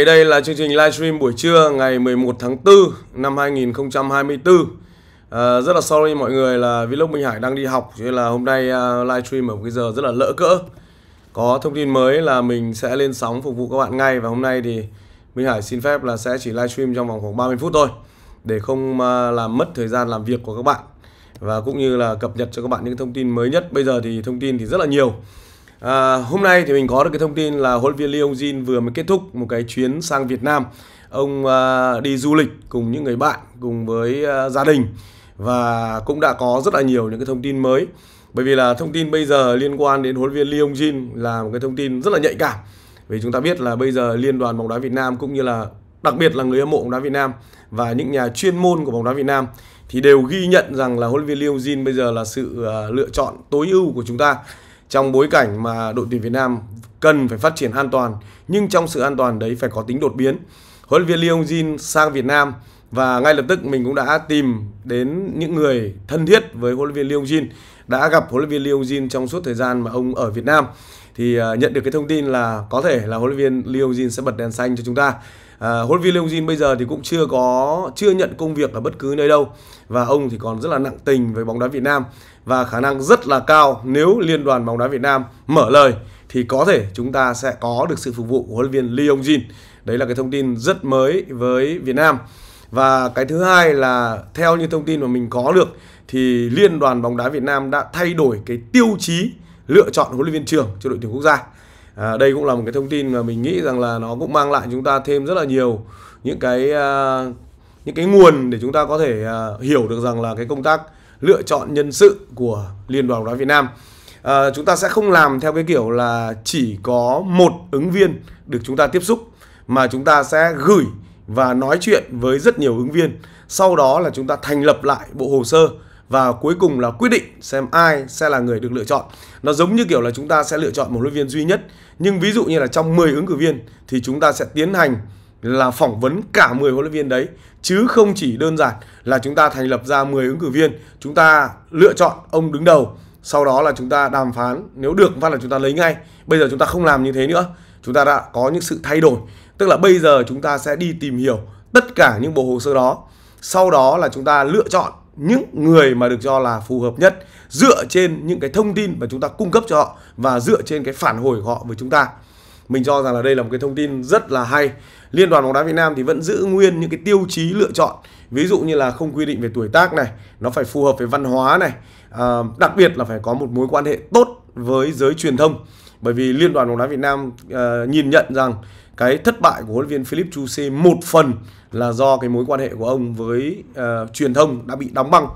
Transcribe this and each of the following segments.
Đây là chương trình livestream buổi trưa ngày 11 tháng 4 năm 2024 à, Rất là sorry mọi người là Vlog Minh Hải đang đi học Cho nên là hôm nay uh, livestream ở một cái giờ rất là lỡ cỡ Có thông tin mới là mình sẽ lên sóng phục vụ các bạn ngay Và hôm nay thì Minh Hải xin phép là sẽ chỉ livestream trong vòng khoảng 30 phút thôi Để không uh, làm mất thời gian làm việc của các bạn Và cũng như là cập nhật cho các bạn những thông tin mới nhất Bây giờ thì thông tin thì rất là nhiều À, hôm nay thì mình có được cái thông tin là huấn luyện viên Leon Jin vừa mới kết thúc một cái chuyến sang Việt Nam. Ông à, đi du lịch cùng những người bạn, cùng với à, gia đình và cũng đã có rất là nhiều những cái thông tin mới. Bởi vì là thông tin bây giờ liên quan đến huấn luyện viên Leon Jin là một cái thông tin rất là nhạy cảm. Vì chúng ta biết là bây giờ Liên đoàn bóng đá Việt Nam cũng như là đặc biệt là người hâm mộ bóng đá Việt Nam và những nhà chuyên môn của bóng đá Việt Nam thì đều ghi nhận rằng là huấn luyện viên Leon Jin bây giờ là sự uh, lựa chọn tối ưu của chúng ta trong bối cảnh mà đội tuyển Việt Nam cần phải phát triển an toàn nhưng trong sự an toàn đấy phải có tính đột biến. Huấn luyện viên Leon Jin sang Việt Nam và ngay lập tức mình cũng đã tìm đến những người thân thiết với huấn luyện viên Leon Jin, đã gặp huấn luyện viên Leon Jin trong suốt thời gian mà ông ở Việt Nam thì ờ, nhận được cái thông tin là có thể là huấn luyện viên Leon Jin sẽ bật đèn xanh cho chúng ta à, huấn luyện viên Leonjin bây giờ thì cũng chưa có chưa nhận công việc ở bất cứ nơi đâu và ông thì còn rất là nặng tình với bóng đá Việt Nam và khả năng rất là cao nếu liên đoàn bóng đá Việt Nam mở lời thì có thể chúng ta sẽ có được sự phục vụ của huấn luyện viên Leonjin đấy là cái thông tin rất mới với Việt Nam và cái thứ hai là theo như thông tin mà mình có được thì liên đoàn bóng đá Việt Nam đã thay đổi cái tiêu chí lựa chọn huấn luyện viên trưởng cho đội tuyển quốc gia à, đây cũng là một cái thông tin mà mình nghĩ rằng là nó cũng mang lại chúng ta thêm rất là nhiều những cái à, những cái nguồn để chúng ta có thể à, hiểu được rằng là cái công tác lựa chọn nhân sự của Liên đoàn bóng đá Việt Nam à, chúng ta sẽ không làm theo cái kiểu là chỉ có một ứng viên được chúng ta tiếp xúc mà chúng ta sẽ gửi và nói chuyện với rất nhiều ứng viên sau đó là chúng ta thành lập lại bộ hồ sơ và cuối cùng là quyết định xem ai sẽ là người được lựa chọn. Nó giống như kiểu là chúng ta sẽ lựa chọn một huấn viên duy nhất, nhưng ví dụ như là trong 10 ứng cử viên thì chúng ta sẽ tiến hành là phỏng vấn cả 10 huấn luyện viên đấy chứ không chỉ đơn giản là chúng ta thành lập ra 10 ứng cử viên, chúng ta lựa chọn ông đứng đầu, sau đó là chúng ta đàm phán, nếu được phát là chúng ta lấy ngay. Bây giờ chúng ta không làm như thế nữa. Chúng ta đã có những sự thay đổi, tức là bây giờ chúng ta sẽ đi tìm hiểu tất cả những bộ hồ sơ đó. Sau đó là chúng ta lựa chọn những người mà được cho là phù hợp nhất dựa trên những cái thông tin mà chúng ta cung cấp cho họ và dựa trên cái phản hồi của họ với chúng ta mình cho rằng là đây là một cái thông tin rất là hay liên đoàn bóng đá việt nam thì vẫn giữ nguyên những cái tiêu chí lựa chọn ví dụ như là không quy định về tuổi tác này nó phải phù hợp với văn hóa này à, đặc biệt là phải có một mối quan hệ tốt với giới truyền thông bởi vì liên đoàn bóng đá Việt Nam uh, nhìn nhận rằng cái thất bại của huấn luyện viên Philip Chu C một phần là do cái mối quan hệ của ông với uh, truyền thông đã bị đóng băng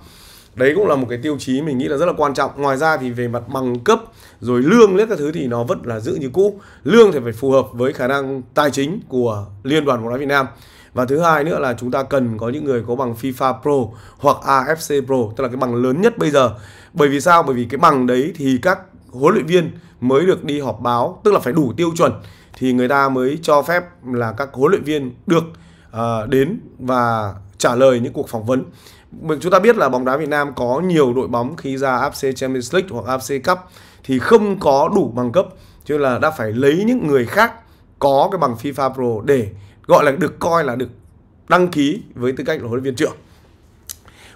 đấy cũng là một cái tiêu chí mình nghĩ là rất là quan trọng ngoài ra thì về mặt bằng cấp rồi lương lết các thứ thì nó vẫn là giữ như cũ lương thì phải phù hợp với khả năng tài chính của liên đoàn bóng đá việt nam và thứ hai nữa là chúng ta cần có những người có bằng FIFA Pro hoặc AFC Pro tức là cái bằng lớn nhất bây giờ bởi vì sao bởi vì cái bằng đấy thì các huấn luyện viên mới được đi họp báo tức là phải đủ tiêu chuẩn thì người ta mới cho phép là các huấn luyện viên được uh, đến và trả lời những cuộc phỏng vấn chúng ta biết là bóng đá Việt Nam có nhiều đội bóng khi ra AFC Champions League hoặc AFC Cup thì không có đủ bằng cấp chứ là đã phải lấy những người khác có cái bằng FIFA Pro để gọi là được coi là được đăng ký với tư cách là huấn luyện viên trưởng.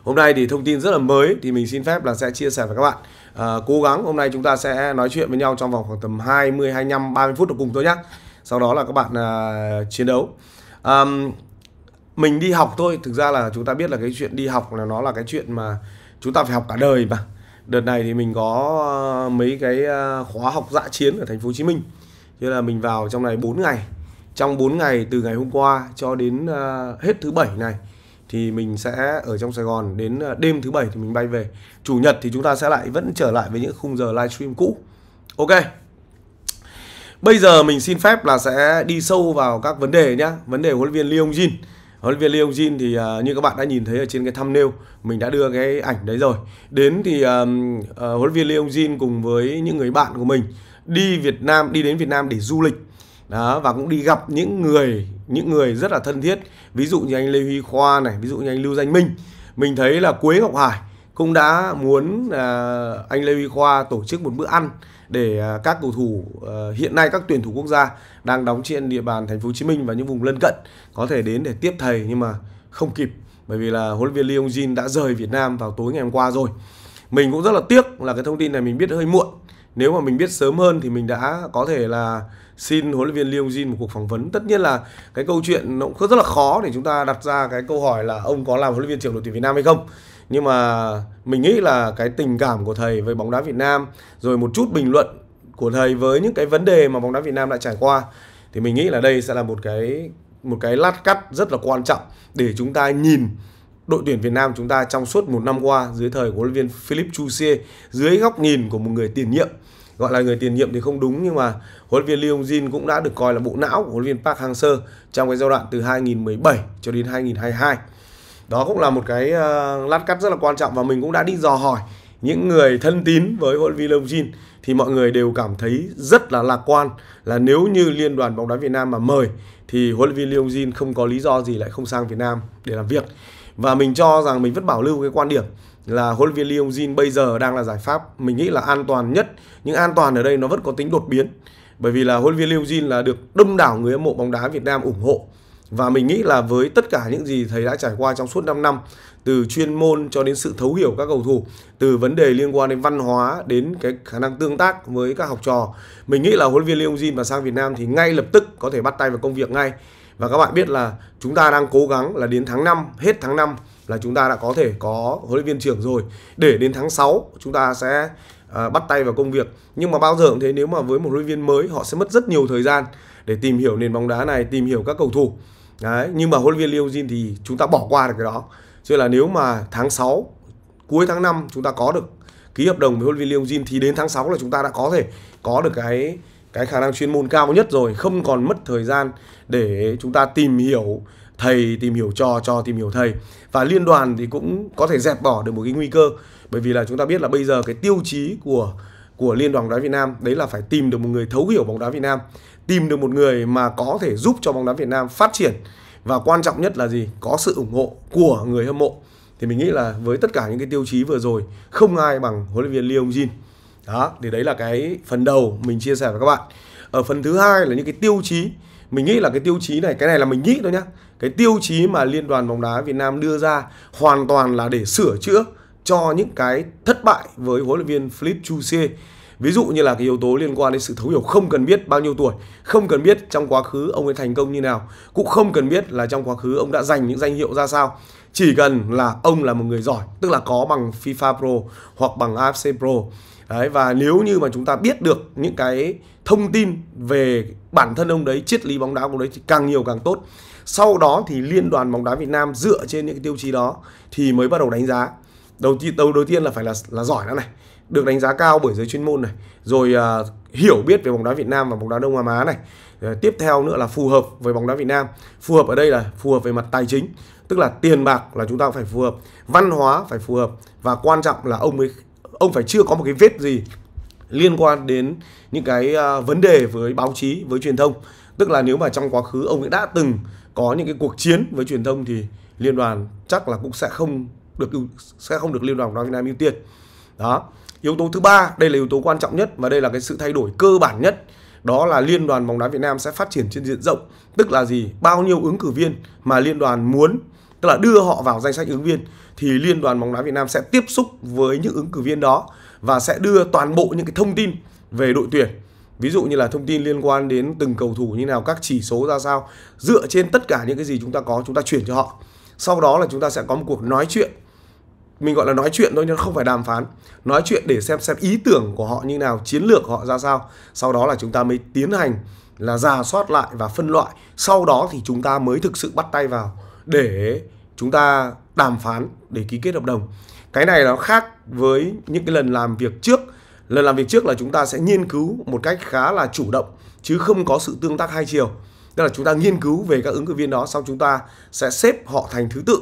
Hôm nay thì thông tin rất là mới thì mình xin phép là sẽ chia sẻ với các bạn à, cố gắng hôm nay chúng ta sẽ nói chuyện với nhau trong vòng khoảng tầm 20 25 30 phút được cùng tôi nhé sau đó là các bạn à, chiến đấu à, mình đi học thôi thực ra là chúng ta biết là cái chuyện đi học là nó là cái chuyện mà chúng ta phải học cả đời mà đợt này thì mình có ờ, mấy cái khóa học dã dạ chiến ở thành phố Hồ Chí Minh như là mình vào trong này 4 ngày trong 4 ngày từ ngày hôm qua cho đến hết thứ bảy này thì mình sẽ ở trong Sài Gòn đến ờ, đêm thứ bảy thì mình bay về. Chủ nhật thì chúng ta sẽ lại vẫn trở lại với những khung giờ livestream cũ. Ok. Bây giờ mình xin phép là sẽ đi sâu vào các vấn đề nhé vấn đề huấn luyện viên Leon Jin. Huấn luyện viên Leon Jin thì uh, như các bạn đã nhìn thấy ở trên cái thumbnail, mình đã đưa cái ảnh đấy rồi. Đến thì um, uh, huấn luyện viên Leon Jin cùng với những người bạn của mình đi Việt Nam, đi đến Việt Nam để du lịch. Đó và cũng đi gặp những người những người rất là thân thiết ví dụ như anh lê huy khoa này ví dụ như anh lưu danh minh mình thấy là quế ngọc hải cũng đã muốn à, anh lê huy khoa tổ chức một bữa ăn để à, các cầu thủ à, hiện nay các tuyển thủ quốc gia đang đóng trên địa bàn thành phố hồ chí minh và những vùng lân cận có thể đến để tiếp thầy nhưng mà không kịp bởi vì là huấn luyện viên Leon Jin đã rời Việt Nam vào tối ngày hôm qua rồi. Mình cũng rất là tiếc là cái thông tin này mình biết hơi muộn. Nếu mà mình biết sớm hơn thì mình đã có thể là xin huấn luyện viên Liêu Jin một cuộc phỏng vấn. Tất nhiên là cái câu chuyện nó cũng rất là khó để chúng ta đặt ra cái câu hỏi là ông có làm huấn luyện viên trưởng đội tuyển Việt Nam hay không. Nhưng mà mình nghĩ là cái tình cảm của thầy với bóng đá Việt Nam rồi một chút bình luận của thầy với những cái vấn đề mà bóng đá Việt Nam đã trải qua thì mình nghĩ là đây sẽ là một cái một cái lát cắt rất là quan trọng để chúng ta nhìn đội tuyển Việt Nam chúng ta trong suốt một năm qua dưới thời của huấn luyện viên Philip Chusier dưới góc nhìn của một người tiền nhiệm gọi là người tiền nhiệm thì không đúng nhưng mà huấn luyện viên Leon Jin cũng đã được coi là bộ não của huấn luyện viên Park Hang-seo trong cái giai đoạn từ 2017 cho đến 2022. Đó cũng là một cái uh, lát cắt rất là quan trọng và mình cũng đã đi dò hỏi những người thân tín với huấn luyện viên Leon Jin thì mọi người đều cảm thấy rất là lạc quan là nếu như Liên đoàn bóng đá Việt Nam mà mời thì huấn luyện viên Leon Jin không có lý do gì lại không sang Việt Nam để làm việc. Và mình cho rằng mình vẫn bảo lưu cái quan điểm là huấn luyện viên Leon Jin bây giờ đang là giải pháp mình nghĩ là an toàn nhất nhưng an toàn ở đây nó vẫn có tính đột biến bởi vì là huấn luyện viên Leon Jin là được đông đảo người hâm mộ bóng đá Việt Nam ủng hộ và mình nghĩ là với tất cả những gì thầy đã trải qua trong suốt 5 năm từ chuyên môn cho đến sự thấu hiểu các cầu thủ từ vấn đề liên quan đến văn hóa đến cái khả năng tương tác với các học trò mình nghĩ là huấn luyện viên Leon Jin mà sang Việt Nam thì ngay lập tức có thể bắt tay vào công việc ngay và các bạn biết là chúng ta đang cố gắng là đến tháng 5 hết tháng 5 là chúng ta đã có thể có huấn luyện viên trưởng rồi để đến tháng 6 chúng ta sẽ à, bắt tay vào công việc nhưng mà bao giờ cũng thế nếu mà với một huấn luyện viên mới họ sẽ mất rất nhiều thời gian để tìm hiểu nền bóng đá này tìm hiểu các cầu thủ đấy nhưng mà huấn luyện viên Liu Jin thì chúng ta bỏ qua được cái đó chứ là nếu mà tháng 6 cuối tháng 5 chúng ta có được ký hợp đồng với huấn luyện viên Liu Jin thì đến tháng 6 là chúng ta đã có thể có được cái cái khả năng chuyên môn cao nhất rồi không còn mất thời gian để chúng ta tìm hiểu thầy tìm hiểu trò trò tìm hiểu thầy và liên đoàn thì cũng có thể dẹp bỏ được một cái nguy cơ bởi vì là chúng ta biết là bây giờ cái tiêu chí của của liên đoàn bóng đá Việt Nam đấy là phải tìm được một người thấu hiểu bóng đá Việt Nam tìm được một người mà có thể giúp cho bóng đá Việt Nam phát triển và quan trọng nhất là gì có sự ủng hộ của người hâm mộ thì mình nghĩ là với tất cả những cái tiêu chí vừa rồi không ai bằng huấn luyện viên Lee Leon Jin đó thì đấy là cái phần đầu mình chia sẻ với các bạn ở phần thứ hai là những cái tiêu chí mình nghĩ là cái tiêu chí này cái này là mình nghĩ thôi nhá cái tiêu chí mà liên đoàn bóng đá Việt Nam đưa ra hoàn toàn là để sửa chữa cho những cái thất bại với huấn luyện viên Philip Chu Ví dụ như là cái yếu tố liên quan đến sự thấu hiểu không cần biết bao nhiêu tuổi, không cần biết trong quá khứ ông ấy thành công như nào, cũng không cần biết là trong quá khứ ông đã giành những danh hiệu ra sao chỉ cần là ông là một người giỏi tức là có bằng FIFA Pro hoặc bằng AFC Pro đấy và nếu như mà chúng ta biết được những cái thông tin về bản thân ông đấy triết lý bóng đá của đấy thì càng nhiều càng tốt sau đó thì liên đoàn bóng đá Việt Nam dựa trên những cái tiêu chí đó thì mới bắt đầu đánh giá đầu tiên đầu đầu tiên là phải là là giỏi đã này được đánh giá cao bởi giới chuyên môn này rồi uh, hiểu biết về bóng đá Việt Nam và bóng đá Đông Nam Á này rồi, tiếp theo nữa là phù hợp với bóng đá Việt Nam phù hợp ở đây là phù hợp về mặt tài chính tức là tiền bạc là chúng ta phải phù hợp văn hóa phải phù hợp và quan trọng là ông ấy ông phải chưa có một cái vết gì liên quan đến những cái à, vấn đề với báo chí với truyền thông tức là nếu mà trong quá khứ ông ấy đã từng có những cái cuộc chiến với truyền thông thì liên đoàn chắc là cũng sẽ không được sẽ không được liên đoàn bóng đá Việt Nam ưu tiên đó yếu tố thứ ba đây là yếu tố quan trọng nhất và đây là cái sự thay đổi cơ bản nhất đó là liên đoàn bóng đá Việt Nam sẽ phát triển trên diện rộng tức là gì bao nhiêu ứng cử viên mà liên đoàn muốn tức là đưa họ vào danh sách ứng viên thì liên đoàn bóng đá Việt Nam sẽ tiếp xúc với những ứng cử viên đó và sẽ đưa toàn bộ những cái thông tin về đội tuyển ví dụ như là thông tin liên quan đến từng cầu thủ như nào các chỉ số ra sao dựa trên tất cả những cái gì chúng ta có chúng ta chuyển cho họ sau đó là chúng ta sẽ có một cuộc nói chuyện mình gọi là nói chuyện thôi nhưng không phải đàm phán nói chuyện để xem xem ý tưởng của họ như nào chiến lược họ ra sao sau đó là chúng ta mới tiến hành là giả soát lại và phân loại sau đó thì chúng ta mới thực sự bắt tay vào để chúng ta đàm phán để ký kết hợp đồng cái này nó khác với những cái lần làm việc trước lần làm việc trước là chúng ta sẽ nghiên cứu một cách khá là chủ động chứ không có sự tương tác hai chiều tức là chúng ta nghiên cứu về các ứng cử viên đó xong chúng ta sẽ xếp họ thành thứ tự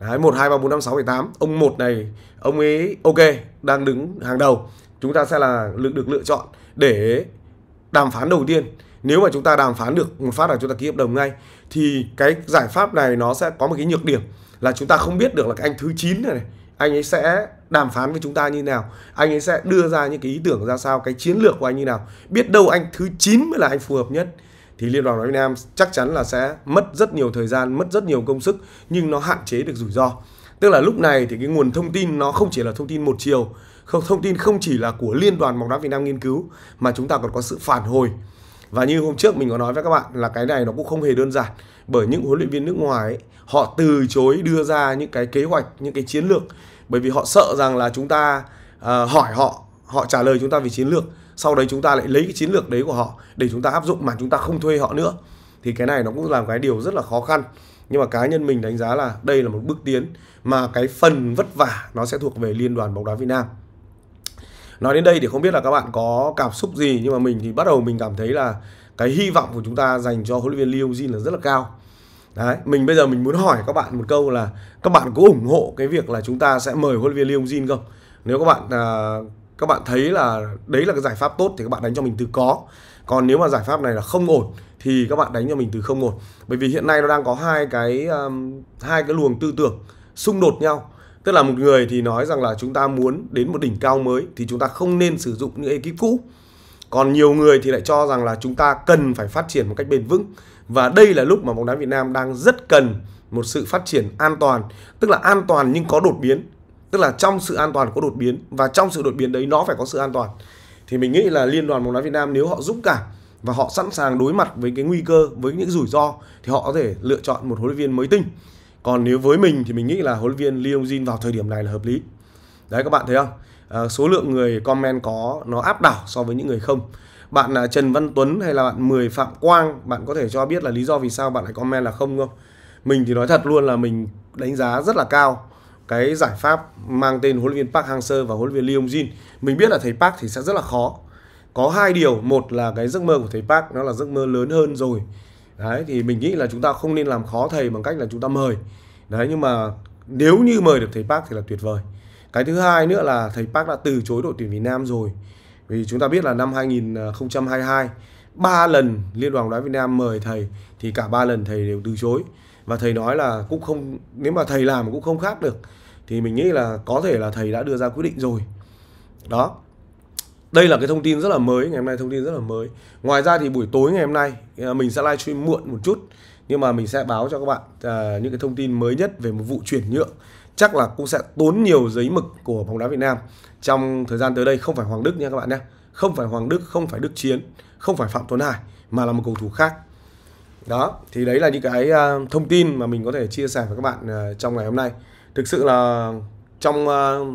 Đấy, 1, 2, 3, 4, 5, 6, 7, 8 Ông một này, ông ấy ok, đang đứng hàng đầu Chúng ta sẽ là được, được lựa chọn để đàm phán đầu tiên nếu mà chúng ta đàm phán được một phát là chúng ta ký hợp đồng ngay thì cái giải pháp này nó sẽ có một cái nhược điểm là chúng ta không biết được là cái anh thứ 9 này, này anh ấy sẽ đàm phán với chúng ta như nào anh ấy sẽ đưa ra những cái ý tưởng ra sao cái chiến lược của anh như nào biết đâu anh thứ 9 mới là anh phù hợp nhất thì Liên đoàn bóng Việt Nam chắc chắn là sẽ mất rất nhiều thời gian, mất rất nhiều công sức nhưng nó hạn chế được rủi ro. Tức là lúc này thì cái nguồn thông tin nó không chỉ là thông tin một chiều, không thông tin không chỉ là của Liên đoàn bóng đá Việt Nam nghiên cứu mà chúng ta còn có sự phản hồi và như hôm trước mình có nói với các bạn là cái này nó cũng không hề đơn giản bởi những huấn luyện viên nước ngoài ấy, họ từ chối đưa ra những cái kế hoạch những cái chiến lược bởi vì họ sợ rằng là chúng ta uh, hỏi họ họ trả lời chúng ta về chiến lược sau đấy chúng ta lại lấy cái chiến lược đấy của họ để chúng ta áp dụng mà chúng ta không thuê họ nữa thì cái này nó cũng làm cái điều rất là khó khăn nhưng mà cá nhân mình đánh giá là đây là một bước tiến mà cái phần vất vả nó sẽ thuộc về liên đoàn bóng đá Việt Nam nói đến đây thì không biết là các bạn có cảm xúc gì nhưng mà mình thì bắt đầu mình cảm thấy là cái hy vọng của chúng ta dành cho huấn luyện viên Liu Jin là rất là cao Đấy, mình bây giờ mình muốn hỏi các bạn một câu là các bạn có ủng hộ cái việc là chúng ta sẽ mời huấn luyện viên Liu Jin không? Nếu các bạn à, các bạn thấy là đấy là cái giải pháp tốt thì các bạn đánh cho mình từ có. Còn nếu mà giải pháp này là không ổn thì các bạn đánh cho mình từ không ổn. Bởi vì hiện nay nó đang có hai cái um, hai cái luồng tư tưởng xung đột nhau tức là một người thì nói rằng là chúng ta muốn đến một đỉnh cao mới thì chúng ta không nên sử dụng những ekip cũ còn nhiều người thì lại cho rằng là chúng ta cần phải phát triển một cách bền vững và đây là lúc mà bóng đá Việt Nam đang rất cần một sự phát triển an toàn tức là an toàn nhưng có đột biến tức là trong sự an toàn có đột biến và trong sự đột biến đấy nó phải có sự an toàn thì mình nghĩ là liên đoàn bóng đá Việt Nam nếu họ dũng cảm và họ sẵn sàng đối mặt với cái nguy cơ với những rủi ro thì họ có thể lựa chọn một huấn luyện viên mới tinh còn nếu với mình thì mình nghĩ là huấn luyện viên Leon Jin vào thời điểm này là hợp lý đấy các bạn thấy không à, số lượng người comment có nó áp đảo so với những người không bạn là Trần Văn Tuấn hay là bạn Mười Phạm Quang bạn có thể cho biết là lý do vì sao bạn lại comment là không không mình thì nói thật luôn là mình đánh giá rất là cao cái giải pháp mang tên huấn luyện viên Park Hang-seo và huấn luyện viên Lee Jin mình biết là thầy Park thì sẽ rất là khó có hai điều một là cái giấc mơ của thầy Park nó là giấc mơ lớn hơn rồi đấy thì mình nghĩ là chúng ta không nên làm khó thầy bằng cách là chúng ta mời đấy nhưng mà nếu như mời được thầy Park thì là tuyệt vời cái thứ hai nữa là thầy Park đã từ chối đội tuyển Việt Nam rồi vì chúng ta biết là năm 2022 ba lần liên đoàn đá Việt Nam mời thầy thì cả ba lần thầy đều từ chối và thầy nói là cũng không nếu mà thầy làm cũng không khác được thì mình nghĩ là có thể là thầy đã đưa ra quyết định rồi đó đây là cái thông tin rất là mới ngày hôm nay thông tin rất là mới ngoài ra thì buổi tối ngày hôm nay à, mình sẽ livestream muộn một chút nhưng mà mình sẽ báo cho các bạn à, những cái thông tin mới nhất về một vụ chuyển nhượng chắc là cũng sẽ tốn nhiều giấy mực của bóng đá Việt Nam trong thời gian tới đây không phải Hoàng Đức nha các bạn nhé không phải Hoàng Đức không phải Đức Chiến không phải Phạm Tuấn Hải mà là một cầu thủ khác đó thì đấy là những cái uh, thông tin mà mình có thể chia sẻ với các bạn uh, trong ngày hôm nay thực sự là trong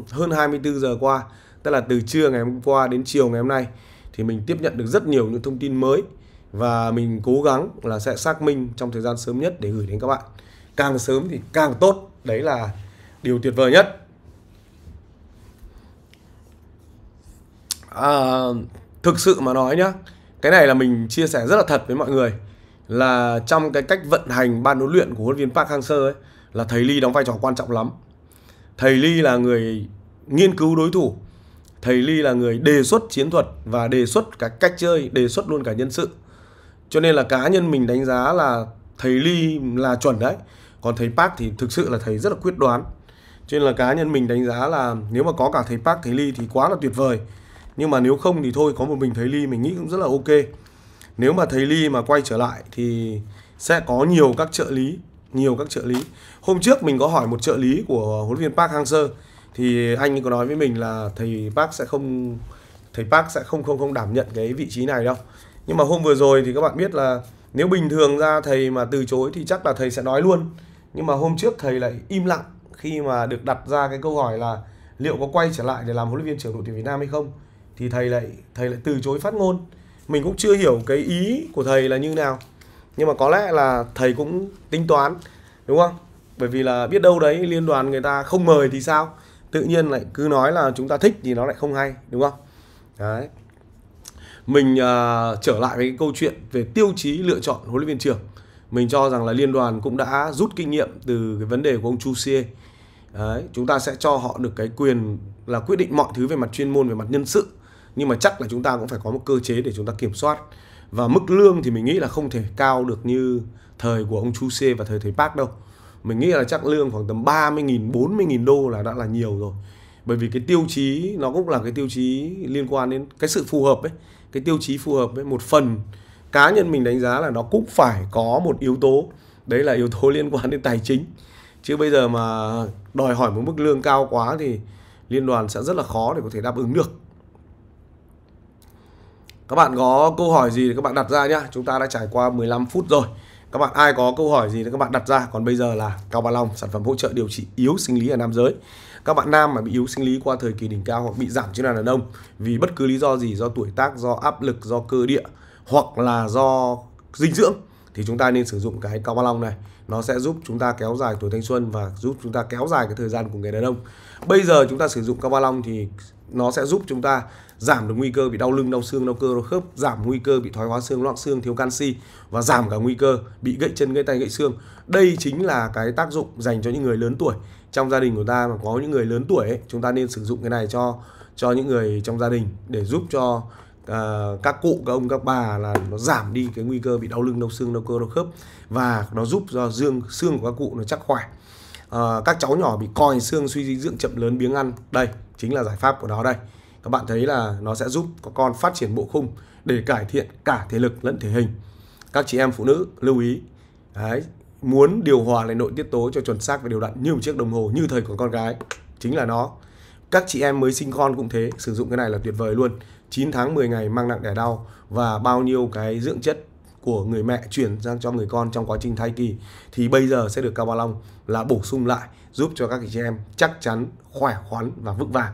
uh, hơn 24 giờ qua tức là từ trưa ngày hôm qua đến chiều ngày hôm nay thì mình tiếp nhận được rất nhiều những thông tin mới và mình cố gắng là sẽ xác minh trong thời gian sớm nhất để gửi đến các bạn càng sớm thì càng tốt đấy là điều tuyệt vời nhất à, thực sự mà nói nhá cái này là mình chia sẻ rất là thật với mọi người là trong cái cách vận hành ban huấn luyện của huấn viên Park Hang Seo ấy là thầy Lee đóng vai trò quan trọng lắm thầy Lee là người nghiên cứu đối thủ thầy Ly là người đề xuất chiến thuật và đề xuất cả cách chơi, đề xuất luôn cả nhân sự. Cho nên là cá nhân mình đánh giá là thầy Ly là chuẩn đấy. Còn thầy Park thì thực sự là thầy rất là quyết đoán. Cho nên là cá nhân mình đánh giá là nếu mà có cả thầy Park, thầy Ly thì quá là tuyệt vời. Nhưng mà nếu không thì thôi, có một mình thầy Ly mình nghĩ cũng rất là ok. Nếu mà thầy Ly mà quay trở lại thì sẽ có nhiều các trợ lý, nhiều các trợ lý. Hôm trước mình có hỏi một trợ lý của huấn luyện viên Park Hang-seo thì anh có nói với mình là thầy Park sẽ không thầy Park sẽ không không không đảm nhận cái vị trí này đâu nhưng mà hôm vừa rồi thì các bạn biết là nếu bình thường ra thầy mà từ chối thì chắc là thầy sẽ nói luôn nhưng mà hôm trước thầy lại im lặng khi mà được đặt ra cái câu hỏi là liệu có quay trở lại để làm huấn luyện viên trưởng đội tuyển Việt Nam hay không thì thầy lại thầy lại từ chối phát ngôn mình cũng chưa hiểu cái ý của thầy là như nào nhưng mà có lẽ là thầy cũng tính toán đúng không bởi vì là biết đâu đấy liên đoàn người ta không mời thì sao tự nhiên lại cứ nói là chúng ta thích thì nó lại không hay đúng không đấy mình uh, trở lại với cái câu chuyện về tiêu chí lựa chọn huấn luyện viên trưởng mình cho rằng là liên đoàn cũng đã rút kinh nghiệm từ cái vấn đề của ông Chu Xie Đấy, chúng ta sẽ cho họ được cái quyền là quyết định mọi thứ về mặt chuyên môn về mặt nhân sự nhưng mà chắc là chúng ta cũng phải có một cơ chế để chúng ta kiểm soát và mức lương thì mình nghĩ là không thể cao được như thời của ông Chu Xie và thời thầy Park đâu mình nghĩ là chắc lương khoảng tầm 30.000 40.000 đô là đã là nhiều rồi bởi vì cái tiêu chí nó cũng là cái tiêu chí liên quan đến cái sự phù hợp ấy cái tiêu chí phù hợp với một phần cá nhân mình đánh giá là nó cũng phải có một yếu tố đấy là yếu tố liên quan đến tài chính chứ bây giờ mà đòi hỏi một mức lương cao quá thì liên đoàn sẽ rất là khó để có thể đáp ứng được các bạn có câu hỏi gì thì các bạn đặt ra nhá chúng ta đã trải qua 15 phút rồi các bạn ai có câu hỏi gì thì các bạn đặt ra còn bây giờ là cao ba long sản phẩm hỗ trợ điều trị yếu sinh lý ở nam giới các bạn nam mà bị yếu sinh lý qua thời kỳ đỉnh cao hoặc bị giảm chức năng đàn ông vì bất cứ lý do gì do tuổi tác do áp lực do cơ địa hoặc là do dinh dưỡng thì chúng ta nên sử dụng cái cao ba long này nó sẽ giúp chúng ta kéo dài tuổi thanh xuân và giúp chúng ta kéo dài cái thời gian của người đàn ông bây giờ chúng ta sử dụng cao ba long thì nó sẽ giúp chúng ta giảm được nguy cơ bị đau lưng, đau xương, đau cơ, đau khớp, giảm nguy cơ bị thoái hóa xương, loãng xương, thiếu canxi và giảm cả nguy cơ bị gãy chân, gãy tay, gãy xương. Đây chính là cái tác dụng dành cho những người lớn tuổi. Trong gia đình của ta mà có những người lớn tuổi ấy, chúng ta nên sử dụng cái này cho cho những người trong gia đình để giúp cho uh, các cụ, các ông, các bà là nó giảm đi cái nguy cơ bị đau lưng, đau xương, đau cơ, đau khớp và nó giúp cho xương xương của các cụ nó chắc khỏe. Uh, các cháu nhỏ bị còi xương suy dinh dưỡng chậm lớn biếng ăn đây chính là giải pháp của nó đây các bạn thấy là nó sẽ giúp các con phát triển bộ khung để cải thiện cả thể lực lẫn thể hình các chị em phụ nữ lưu ý đấy, muốn điều hòa lại nội tiết tố cho chuẩn xác và đều đặn như một chiếc đồng hồ như thời của con gái chính là nó các chị em mới sinh con cũng thế sử dụng cái này là tuyệt vời luôn 9 tháng 10 ngày mang nặng đẻ đau và bao nhiêu cái dưỡng chất của người mẹ chuyển sang cho người con trong quá trình thai kỳ thì bây giờ sẽ được cao ba long là bổ sung lại giúp cho các chị em chắc chắn khỏe khoắn và vững vàng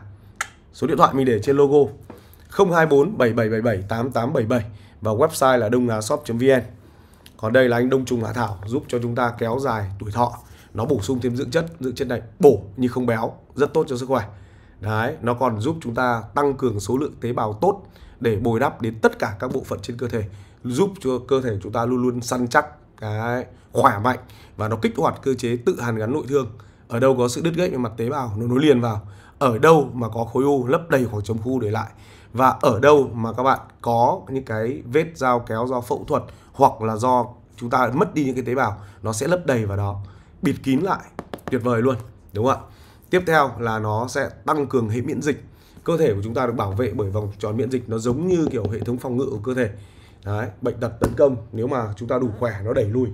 số điện thoại mình để trên logo 024 7777 8877 và website là đông shop vn còn đây là anh đông trùng hạ thảo giúp cho chúng ta kéo dài tuổi thọ nó bổ sung thêm dưỡng chất dưỡng chất này bổ nhưng không béo rất tốt cho sức khỏe đấy nó còn giúp chúng ta tăng cường số lượng tế bào tốt để bồi đắp đến tất cả các bộ phận trên cơ thể giúp cho cơ thể chúng ta luôn luôn săn chắc cái khỏe mạnh và nó kích hoạt cơ chế tự hàn gắn nội thương ở đâu có sự đứt gãy về mặt tế bào nó nối liền vào ở đâu mà có khối u lấp đầy khoảng trống khu để lại và ở đâu mà các bạn có những cái vết dao kéo do phẫu thuật hoặc là do chúng ta mất đi những cái tế bào nó sẽ lấp đầy vào đó bịt kín lại tuyệt vời luôn đúng không ạ tiếp theo là nó sẽ tăng cường hệ miễn dịch cơ thể của chúng ta được bảo vệ bởi vòng tròn miễn dịch nó giống như kiểu hệ thống phòng ngự của cơ thể Đấy, bệnh tật tấn công nếu mà chúng ta đủ khỏe nó đẩy lùi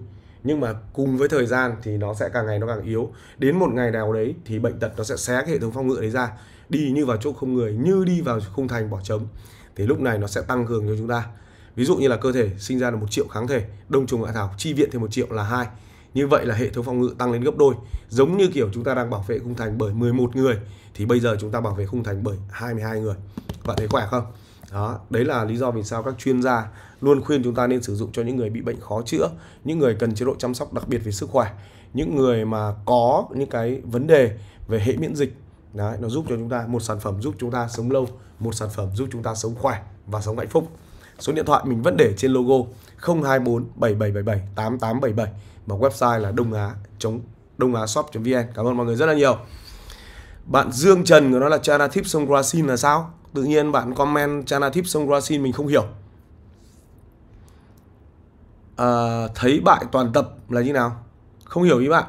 nhưng mà cùng với thời gian thì nó sẽ càng ngày nó càng yếu đến một ngày nào đấy thì bệnh tật nó sẽ xé cái hệ thống phòng ngự đấy ra đi như vào chỗ không người như đi vào khung thành bỏ trống thì lúc này nó sẽ tăng cường cho chúng ta ví dụ như là cơ thể sinh ra là một triệu kháng thể đông trùng hạ thảo chi viện thêm một triệu là hai như vậy là hệ thống phòng ngự tăng lên gấp đôi giống như kiểu chúng ta đang bảo vệ khung thành bởi 11 người thì bây giờ chúng ta bảo vệ khung thành bởi 22 người bạn thấy khỏe không đó đấy là lý do vì sao các chuyên gia luôn khuyên chúng ta nên sử dụng cho những người bị bệnh khó chữa những người cần chế độ chăm sóc đặc biệt về sức khỏe những người mà có những cái vấn đề về hệ miễn dịch đấy nó giúp cho chúng ta một sản phẩm giúp chúng ta sống lâu một sản phẩm giúp chúng ta sống khỏe và sống hạnh phúc số điện thoại mình vẫn để trên logo 024 7777 8877 và website là đông á chống đông á shop vn cảm ơn mọi người rất là nhiều bạn Dương Trần của nó là Chana Tip Songkrasin là sao tự nhiên bạn comment Chanatip Songkrasin mình không hiểu à, thấy bại toàn tập là như nào không hiểu ý bạn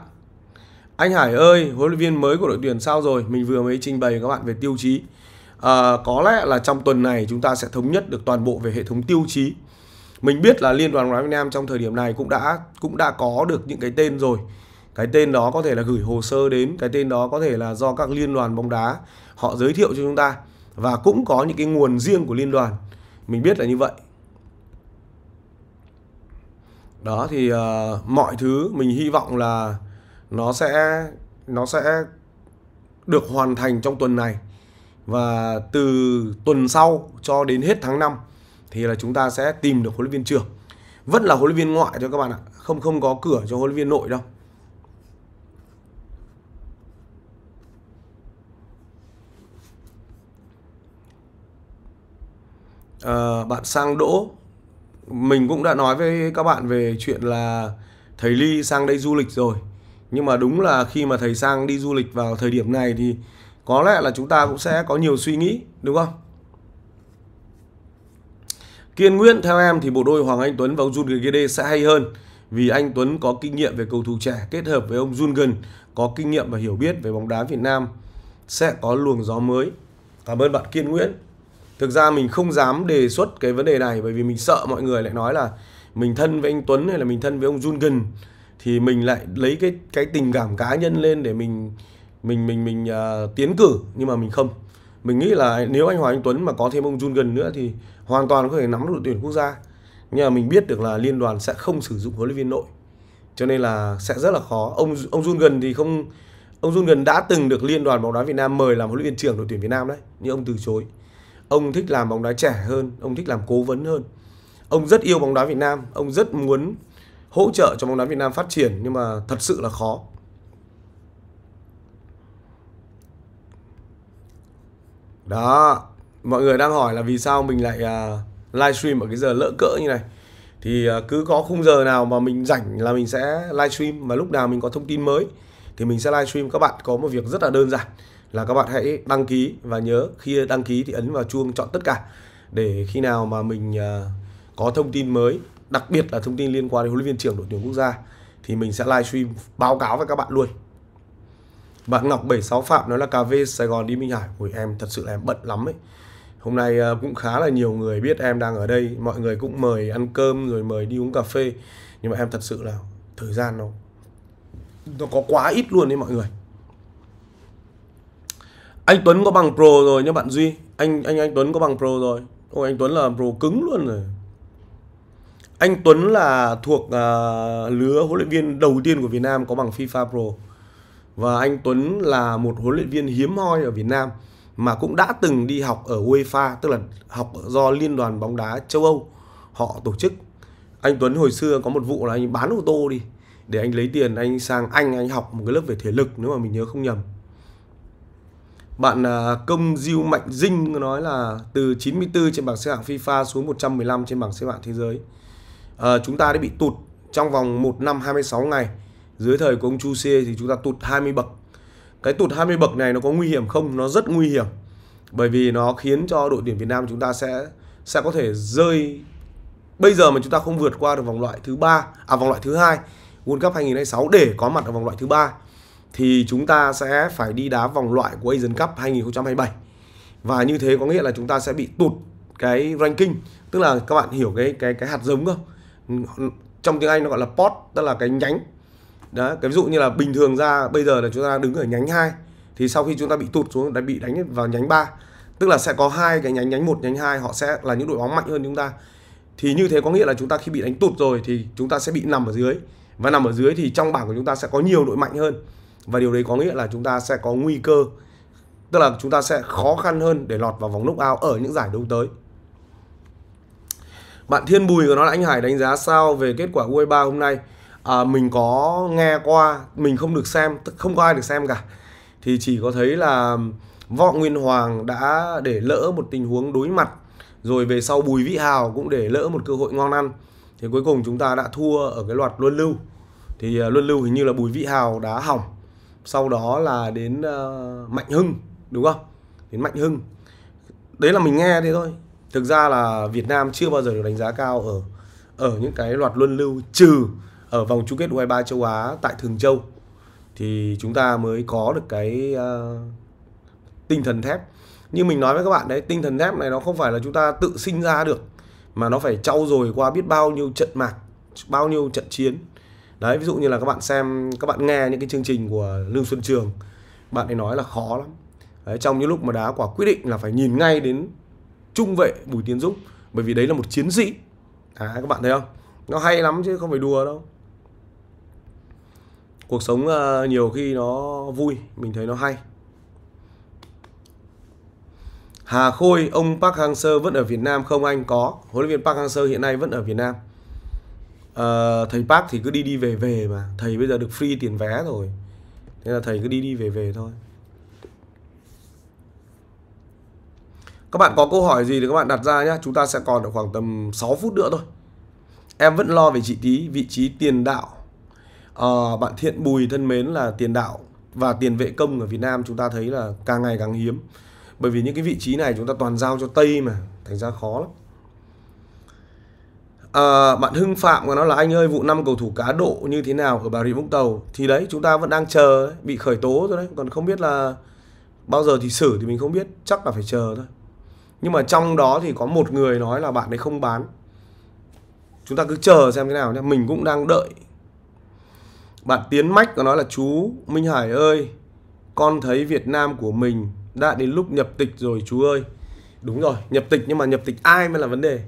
anh Hải ơi huấn luyện viên mới của đội tuyển sao rồi mình vừa mới trình bày với các bạn về tiêu chí à, có lẽ là trong tuần này chúng ta sẽ thống nhất được toàn bộ về hệ thống tiêu chí mình biết là liên đoàn bóng Việt Nam trong thời điểm này cũng đã cũng đã có được những cái tên rồi cái tên đó có thể là gửi hồ sơ đến cái tên đó có thể là do các liên đoàn bóng đá họ giới thiệu cho chúng ta và cũng có những cái nguồn riêng của liên đoàn mình biết là như vậy đó thì uh, mọi thứ mình hy vọng là nó sẽ nó sẽ được hoàn thành trong tuần này và từ tuần sau cho đến hết tháng 5 thì là chúng ta sẽ tìm được huấn luyện viên trưởng vẫn là huấn luyện viên ngoại cho các bạn ạ không không có cửa cho huấn luyện viên nội đâu uh, bạn sang đỗ mình cũng đã nói với các bạn về chuyện là thầy ly sang đây du lịch rồi nhưng mà đúng là khi mà thầy sang đi du lịch vào thời điểm này thì có lẽ là chúng ta cũng sẽ có nhiều suy nghĩ đúng không kiên nguyễn theo em thì bộ đôi hoàng anh tuấn và ông jun gd sẽ hay hơn vì anh tuấn có kinh nghiệm về cầu thủ trẻ kết hợp với ông jun gần có kinh nghiệm và hiểu biết về bóng đá việt nam sẽ có luồng gió mới cảm ơn bạn kiên nguyễn thực ra mình không dám đề xuất cái vấn đề này bởi vì mình sợ mọi người lại nói là mình thân với anh Tuấn hay là mình thân với ông Jungen thì mình lại lấy cái cái tình cảm cá nhân lên để mình mình mình mình uh, tiến cử nhưng mà mình không mình nghĩ là nếu anh Hoàng Anh Tuấn mà có thêm ông Jungen nữa thì hoàn toàn có thể nắm đội tuyển quốc gia nhưng mà mình biết được là liên đoàn sẽ không sử dụng huấn luyện viên nội cho nên là sẽ rất là khó ông ông Jungen thì không ông Jungen đã từng được liên đoàn bóng đá Việt Nam mời làm huấn luyện viên trưởng đội tuyển Việt Nam đấy nhưng ông từ chối ông thích làm bóng đá trẻ hơn ông thích làm cố vấn hơn ông rất yêu bóng đá Việt Nam ông rất muốn hỗ trợ cho bóng đá Việt Nam phát triển nhưng mà thật sự là khó đó mọi người đang hỏi là vì sao mình lại uh, à, livestream ở cái giờ lỡ cỡ như này thì uh, cứ có khung giờ nào mà mình rảnh là mình sẽ livestream và lúc nào mình có thông tin mới thì mình sẽ livestream các bạn có một việc rất là đơn giản là các bạn hãy đăng ký và nhớ khi đăng ký thì ấn vào chuông chọn tất cả để khi nào mà mình à, có thông tin mới đặc biệt là thông tin liên quan đến huấn luyện viên trưởng đội tuyển quốc gia thì mình sẽ livestream báo cáo với các bạn luôn bạn Ngọc 76 Phạm nói là cà phê Sài Gòn đi Minh Hải Ôi em thật sự là em bận lắm ấy Hôm nay à, cũng khá là nhiều người biết em đang ở đây Mọi người cũng mời ăn cơm rồi mời đi uống cà phê Nhưng mà em thật sự là thời gian nó Nó có quá ít luôn đấy mọi người anh Tuấn có bằng pro rồi nhé bạn Duy anh anh anh Tuấn có bằng pro rồi ôi anh Tuấn là pro cứng luôn rồi anh Tuấn là thuộc uh, lứa huấn luyện viên đầu tiên của Việt Nam có bằng FIFA Pro và anh Tuấn là một huấn luyện viên hiếm hoi ở Việt Nam mà cũng đã từng đi học ở UEFA tức là học do liên đoàn bóng đá châu Âu họ tổ chức anh Tuấn hồi xưa có một vụ là anh bán ô tô đi để anh lấy tiền anh sang Anh anh học một cái lớp về thể lực nếu mà mình nhớ không nhầm bạn à, Công Diêu Mạnh Dinh nói là từ 94 trên bảng xếp hạng FIFA xuống 115 trên bảng xếp hạng thế giới. À, chúng ta đã bị tụt trong vòng 1 năm 26 ngày. Dưới thời của ông Chu Xê thì chúng ta tụt 20 bậc. Cái tụt 20 bậc này nó có nguy hiểm không? Nó rất nguy hiểm. Bởi vì nó khiến cho đội tuyển Việt Nam chúng ta sẽ sẽ có thể rơi bây giờ mà chúng ta không vượt qua được vòng loại thứ ba à vòng loại thứ hai World Cup 2026 để có mặt ở vòng loại thứ ba thì chúng ta sẽ phải đi đá vòng loại của Asian Cup 2027 và như thế có nghĩa là chúng ta sẽ bị tụt cái ranking tức là các bạn hiểu cái cái cái hạt giống không trong tiếng Anh nó gọi là pot tức là cái nhánh đó cái ví dụ như là bình thường ra bây giờ là chúng ta đứng ở nhánh 2 thì sau khi chúng ta bị tụt xuống đã bị đánh vào nhánh 3 tức là sẽ có hai cái nhánh nhánh một nhánh hai họ sẽ là những đội bóng mạnh hơn chúng ta thì như thế có nghĩa là chúng ta khi bị đánh tụt rồi thì chúng ta sẽ bị nằm ở dưới và nằm ở dưới thì trong bảng của chúng ta sẽ có nhiều đội mạnh hơn và điều đấy có nghĩa là chúng ta sẽ có nguy cơ tức là chúng ta sẽ khó khăn hơn để lọt vào vòng knockout ở những giải đấu tới bạn Thiên Bùi của nó là anh Hải đánh giá sao về kết quả U23 e hôm nay à, mình có nghe qua mình không được xem không có ai được xem cả thì chỉ có thấy là Võ Nguyên Hoàng đã để lỡ một tình huống đối mặt rồi về sau Bùi Vĩ Hào cũng để lỡ một cơ hội ngon ăn thì cuối cùng chúng ta đã thua ở cái loạt luân lưu thì à, luân lưu hình như là Bùi Vĩ Hào đã hỏng sau đó là đến uh, mạnh hưng đúng không đến mạnh hưng đấy là mình nghe thế thôi thực ra là việt nam chưa bao giờ được đánh giá cao ở ở những cái loạt luân lưu trừ ở vòng chung kết U23 châu Á tại Thường Châu thì chúng ta mới có được cái uh, tinh thần thép. Như mình nói với các bạn đấy, tinh thần thép này nó không phải là chúng ta tự sinh ra được mà nó phải trau dồi qua biết bao nhiêu trận mạc, bao nhiêu trận chiến đấy ví dụ như là các bạn xem các bạn nghe những cái chương trình của Lương Xuân Trường bạn ấy nói là khó lắm đấy, trong những lúc mà đá quả quyết định là phải nhìn ngay đến trung vệ Bùi Tiến Dũng bởi vì đấy là một chiến sĩ đấy, các bạn thấy không nó hay lắm chứ không phải đùa đâu cuộc sống ờ, nhiều khi nó vui mình thấy nó hay Hà Khôi, ông Park Hang-seo vẫn ở Việt Nam không anh? Có, huấn luyện viên Park Hang-seo hiện nay vẫn ở Việt Nam à, thầy Park thì cứ đi đi về về mà thầy bây giờ được free tiền vé rồi nên là thầy cứ đi đi về về thôi các bạn có câu hỏi gì thì các bạn đặt ra nhé chúng ta sẽ còn được khoảng tầm 6 phút nữa thôi em vẫn lo về chị tí vị trí tiền đạo à, bạn thiện bùi thân mến là tiền đạo và tiền vệ công ở Việt Nam chúng ta thấy là càng ngày càng hiếm bởi vì những cái vị trí này chúng ta toàn giao cho Tây mà thành ra khó lắm à, bạn Hưng Phạm của nó là anh ơi vụ năm cầu thủ cá độ như thế nào ở Bà Rịa Vũng Tàu thì đấy chúng ta vẫn đang chờ ấy, bị khởi tố rồi đấy còn không biết là bao giờ thì xử thì mình không biết chắc là phải chờ thôi nhưng mà trong đó thì có một người nói là bạn ấy không bán chúng ta cứ chờ xem thế nào nhé mình cũng đang đợi bạn Tiến Mách có nói là chú Minh Hải ơi con thấy Việt Nam của mình đã đến lúc nhập tịch rồi chú ơi đúng rồi nhập tịch nhưng mà nhập tịch ai mới là vấn đề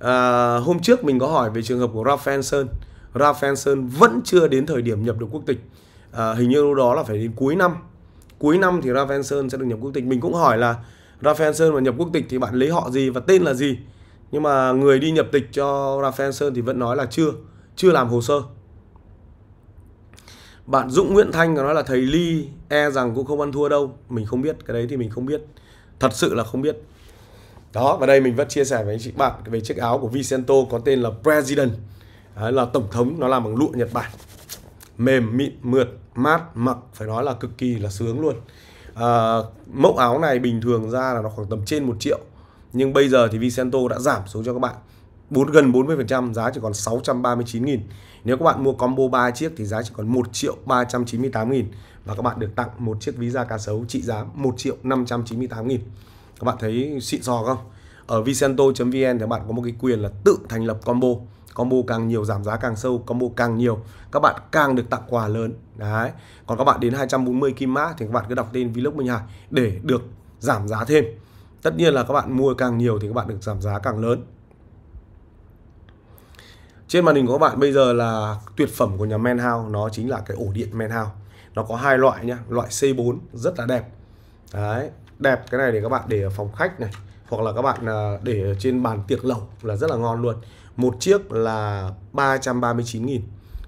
à, hôm trước mình có hỏi về trường hợp của Rafael Sơn Rafael Sơn vẫn chưa đến thời điểm nhập được quốc tịch à, hình như lúc đó là phải đến cuối năm cuối năm thì Rafael Sơn sẽ được nhập quốc tịch mình cũng hỏi là Rafael Sơn mà nhập quốc tịch thì bạn lấy họ gì và tên là gì nhưng mà người đi nhập tịch cho Rafael Sơn thì vẫn nói là chưa chưa làm hồ sơ bạn Dũng Nguyễn Thanh nói là thầy Ly e rằng cũng không ăn thua đâu mình không biết cái đấy thì mình không biết thật sự là không biết đó và đây mình vẫn chia sẻ với anh chị bạn về chiếc áo của Vicento có tên là President Đấy, là tổng thống nó làm bằng lụa Nhật Bản mềm mịn mượt mát mặc phải nói là cực kỳ là sướng luôn à, mẫu áo này bình thường ra là nó khoảng tầm trên 1 triệu nhưng bây giờ thì Vicento đã giảm xuống cho các bạn 4, gần 40% giá chỉ còn 639 nghìn Nếu các bạn mua combo 3 chiếc thì giá chỉ còn 1 triệu 398 nghìn Và các bạn được tặng một chiếc ví da cá sấu trị giá 1 triệu 598 nghìn các bạn thấy xịn sò không ở vicento.vn thì các bạn có một cái quyền là tự thành lập combo combo càng nhiều giảm giá càng sâu combo càng nhiều các bạn càng được tặng quà lớn đấy còn các bạn đến 240 kim mã thì các bạn cứ đọc tên vlog minh hải để được giảm giá thêm tất nhiên là các bạn mua càng nhiều thì các bạn được giảm giá càng lớn trên màn hình của các bạn bây giờ là tuyệt phẩm của nhà menhao nó chính là cái ổ điện menhao nó có hai loại nhá loại C4 rất là đẹp đấy đẹp cái này để các bạn để ở phòng khách này hoặc là các bạn à, để trên bàn tiệc lẩu là rất là ngon luôn một chiếc là 339.000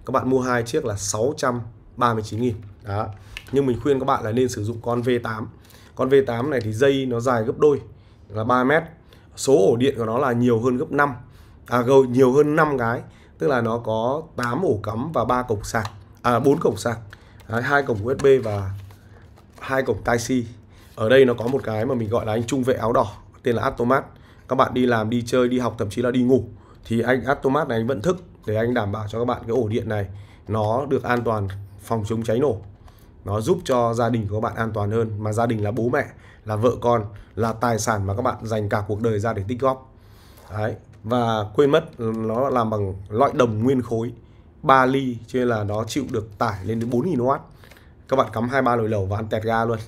các bạn mua hai chiếc là 639.000 đó nhưng mình khuyên các bạn là nên sử dụng con V8 con V8 này thì dây nó dài gấp đôi là 3 mét số ổ điện của nó là nhiều hơn gấp 5 à gầu nhiều hơn 5 cái tức là nó có 8 ổ cắm và 3 cổng sạc à 4 cổng sạc hai cổng USB và hai cổng Type C ở đây nó có một cái mà mình gọi là anh trung vệ áo đỏ tên là Atomat các bạn đi làm đi chơi đi học thậm chí là đi ngủ thì anh Atomat này anh vẫn thức để anh đảm bảo cho các bạn cái ổ điện này nó được an toàn phòng chống cháy nổ nó giúp cho gia đình của các bạn an toàn hơn mà gia đình là bố mẹ là vợ con là tài sản mà các bạn dành cả cuộc đời ra để tích góp Đấy. và quên mất nó làm bằng loại đồng nguyên khối 3 ly cho nên là nó chịu được tải lên đến 4.000W các bạn cắm hai ba nồi lẩu và ăn tẹt ga luôn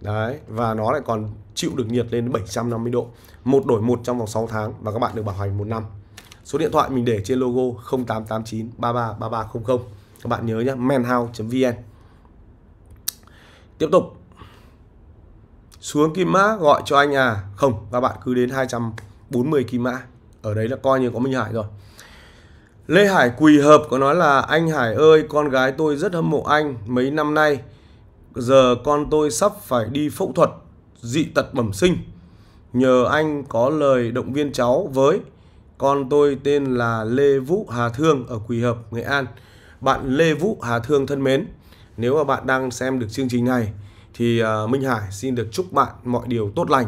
Đấy, và nó lại còn chịu được nhiệt lên 750 độ. Một đổi một trong vòng 6 tháng và các bạn được bảo hành 1 năm. Số điện thoại mình để trên logo 0889 33 3300. Các bạn nhớ nhé, manhouse.vn. Tiếp tục. Xuống kim mã gọi cho anh à. Không, các bạn cứ đến 240 kim mã. Ở đấy là coi như có Minh Hải rồi. Lê Hải Quỳ Hợp có nói là anh Hải ơi, con gái tôi rất hâm mộ anh mấy năm nay giờ con tôi sắp phải đi phẫu thuật dị tật bẩm sinh. Nhờ anh có lời động viên cháu với con tôi tên là Lê Vũ Hà Thương ở Quỳ Hợp, Nghệ An. Bạn Lê Vũ Hà Thương thân mến, nếu mà bạn đang xem được chương trình này thì à, Minh Hải xin được chúc bạn mọi điều tốt lành.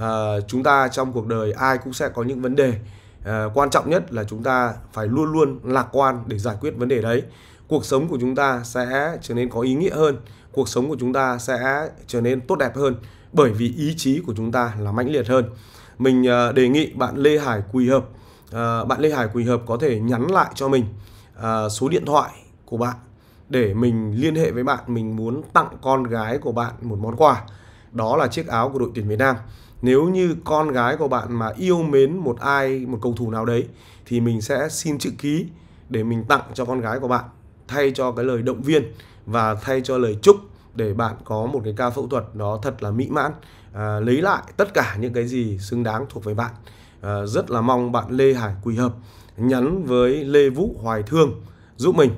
À, chúng ta trong cuộc đời ai cũng sẽ có những vấn đề à, quan trọng nhất là chúng ta phải luôn luôn lạc quan để giải quyết vấn đề đấy cuộc sống của chúng ta sẽ trở nên có ý nghĩa hơn cuộc sống của chúng ta sẽ trở nên tốt đẹp hơn bởi vì ý chí của chúng ta là mãnh liệt hơn mình ờ, đề nghị bạn Lê Hải Quỳ Hợp ờ, bạn Lê Hải Quỳ Hợp có thể nhắn lại cho mình ờ, số điện thoại của bạn để mình liên hệ với bạn mình muốn tặng con gái của bạn một món quà đó là chiếc áo của đội tuyển Việt Nam nếu như con gái của bạn mà yêu mến một ai một cầu thủ nào đấy thì mình sẽ xin chữ ký để mình tặng cho con gái của bạn thay cho cái lời động viên và thay cho lời chúc để bạn có một cái ca phẫu thuật nó thật là mỹ mãn à, lấy lại tất cả những cái gì xứng đáng thuộc về bạn à, rất là mong bạn Lê Hải Quỳ Hợp nhắn với Lê Vũ Hoài Thương giúp mình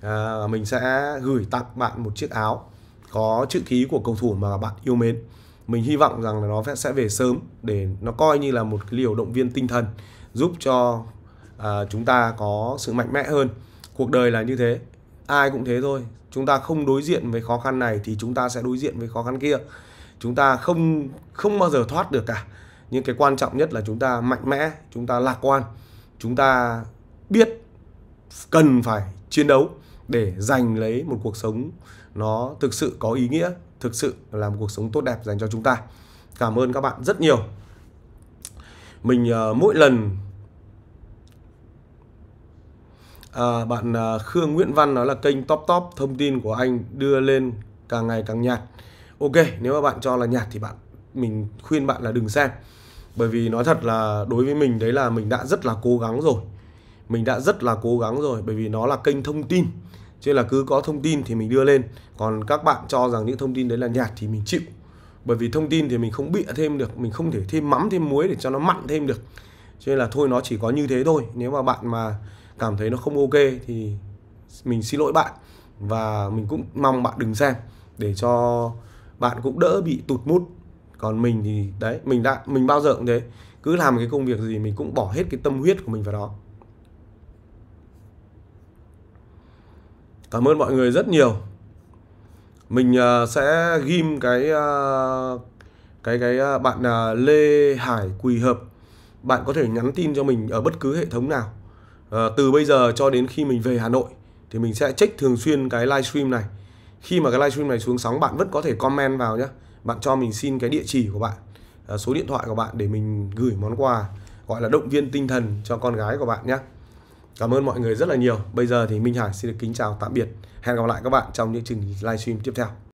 à, mình sẽ gửi tặng bạn một chiếc áo có chữ ký của cầu thủ mà bạn yêu mến mình hy vọng rằng là nó sẽ về sớm để nó coi như là một cái liều động viên tinh thần giúp cho à, chúng ta có sự mạnh mẽ hơn cuộc đời là như thế ai cũng thế thôi chúng ta không đối diện với khó khăn này thì chúng ta sẽ đối diện với khó khăn kia chúng ta không không bao giờ thoát được cả nhưng cái quan trọng nhất là chúng ta mạnh mẽ chúng ta lạc quan chúng ta biết cần phải chiến đấu để giành lấy một cuộc sống nó thực sự có ý nghĩa thực sự là một cuộc sống tốt đẹp dành cho chúng ta cảm ơn các bạn rất nhiều mình uh, mỗi lần à, bạn à, Khương Nguyễn Văn nói là kênh top top thông tin của anh đưa lên càng ngày càng nhạt ok nếu mà bạn cho là nhạt thì bạn mình khuyên bạn là đừng xem bởi vì nói thật là đối với mình đấy là mình đã rất là cố gắng rồi mình đã rất là cố gắng rồi bởi vì nó là kênh thông tin chứ là cứ có thông tin thì mình đưa lên còn các bạn cho rằng những thông tin đấy là nhạt thì mình chịu bởi vì thông tin thì mình không bịa thêm được mình không thể thêm mắm thêm muối để cho nó mặn thêm được cho nên là thôi nó chỉ có như thế thôi nếu mà bạn mà cảm thấy nó không ok thì mình xin lỗi bạn và mình cũng mong bạn đừng xem để cho bạn cũng đỡ bị tụt mút còn mình thì đấy mình đã mình bao giờ cũng thế cứ làm cái công việc gì mình cũng bỏ hết cái tâm huyết của mình vào đó cảm ơn mọi người rất nhiều mình uh, sẽ ghim cái uh, cái cái uh, bạn Lê Hải Quỳ Hợp bạn có thể nhắn tin cho mình ở bất cứ hệ thống nào à, từ bây giờ cho đến khi mình về Hà Nội thì mình sẽ check thường xuyên cái livestream này khi mà cái livestream này xuống sóng bạn vẫn có thể comment vào nhé bạn cho mình xin cái địa chỉ của bạn à, số điện thoại của bạn để mình gửi món quà gọi là động viên tinh thần cho con gái của bạn nhé cảm ơn mọi người rất là nhiều bây giờ thì Minh Hải xin được kính chào tạm biệt hẹn gặp lại các bạn trong những chương livestream tiếp theo